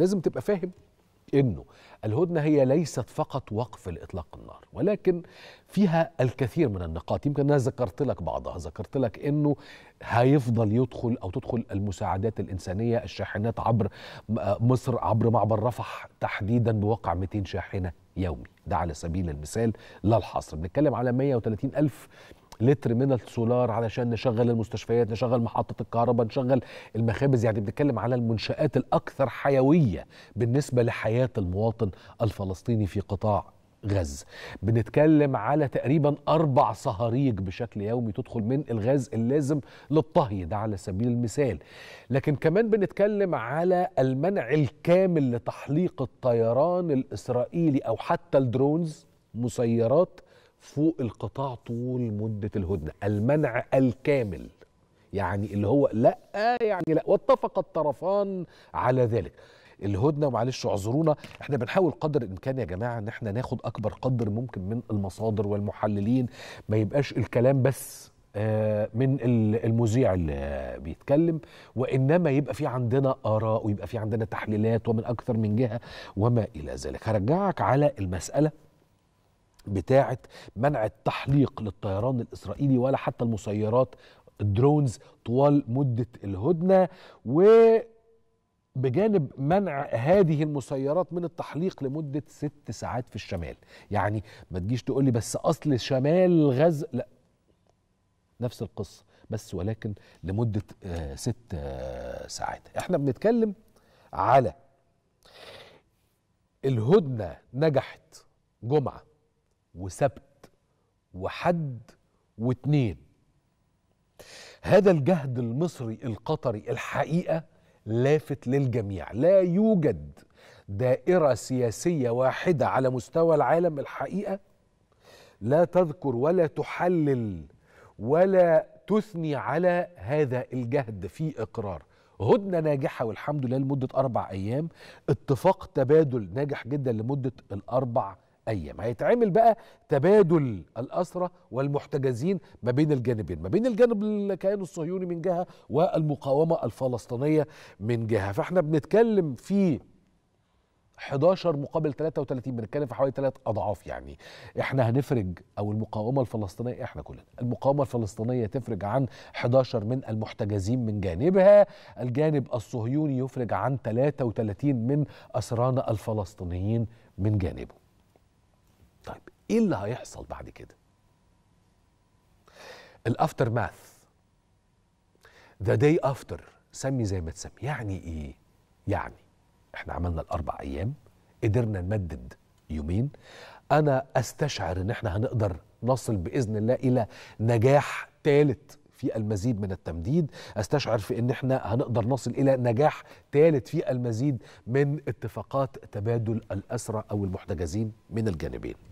لازم تبقى فاهم انه الهدنه هي ليست فقط وقف لاطلاق النار ولكن فيها الكثير من النقاط يمكن انا ذكرت لك بعضها ذكرت لك انه هيفضل يدخل او تدخل المساعدات الانسانيه الشاحنات عبر آه، مصر عبر معبر رفح تحديدا بواقع 200 شاحنه يومي ده على سبيل المثال لا الحصر بنتكلم على 130 الف لتر من السولار علشان نشغل المستشفيات نشغل محطة الكهرباء نشغل المخابز يعني بنتكلم على المنشآت الأكثر حيوية بالنسبة لحياة المواطن الفلسطيني في قطاع غزة بنتكلم على تقريبا أربع صهاريج بشكل يومي تدخل من الغاز اللازم للطهي ده على سبيل المثال لكن كمان بنتكلم على المنع الكامل لتحليق الطيران الإسرائيلي أو حتى الدرونز مسيرات فوق القطاع طول مدة الهدنة المنع الكامل يعني اللي هو لا يعني لا واتفق الطرفان على ذلك الهدنه معلش اعذرونا احنا بنحاول قدر الامكان يا جماعه ان احنا ناخد اكبر قدر ممكن من المصادر والمحللين ما يبقاش الكلام بس آه، من المذيع اللي بيتكلم وانما يبقى في عندنا اراء ويبقى في عندنا تحليلات ومن اكثر من جهه وما الى ذلك هرجعك على المساله بتاعه منع التحليق للطيران الاسرائيلي ولا حتى المسيرات الدرونز طوال مده الهدنه و بجانب منع هذه المسيرات من التحليق لمدة ست ساعات في الشمال يعني ما تجيش تقول لي بس أصل شمال غزة لا نفس القصة بس ولكن لمدة آه، ست آه، ساعات احنا بنتكلم على الهدنة نجحت جمعة وسبت وحد واتنين هذا الجهد المصري القطري الحقيقه لافت للجميع لا يوجد دائره سياسيه واحده على مستوى العالم الحقيقه لا تذكر ولا تحلل ولا تثني على هذا الجهد في اقرار هدنه ناجحه والحمد لله لمده اربع ايام اتفاق تبادل ناجح جدا لمده الاربع ايام هيتعمل بقى تبادل الاسرى والمحتجزين ما بين الجانبين ما بين الجانب الكيان الصهيوني من جهه والمقاومه الفلسطينيه من جهه فاحنا بنتكلم في 11 مقابل 33 بنتكلم في حوالي ثلاث اضعاف يعني احنا هنفرج او المقاومه الفلسطينيه احنا كلنا المقاومه الفلسطينيه تفرج عن 11 من المحتجزين من جانبها الجانب الصهيوني يفرج عن 33 من اسرانا الفلسطينيين من جانبه طيب ايه اللي هيحصل بعد كده الافتر ماث ذا داي افتر سمي زي ما تسمي يعني ايه يعني احنا عملنا الاربع ايام قدرنا نمدد يومين انا استشعر ان احنا هنقدر نصل باذن الله الى نجاح ثالث في المزيد من التمديد استشعر في ان احنا هنقدر نصل الى نجاح ثالث في المزيد من اتفاقات تبادل الاسرى او المحتجزين من الجانبين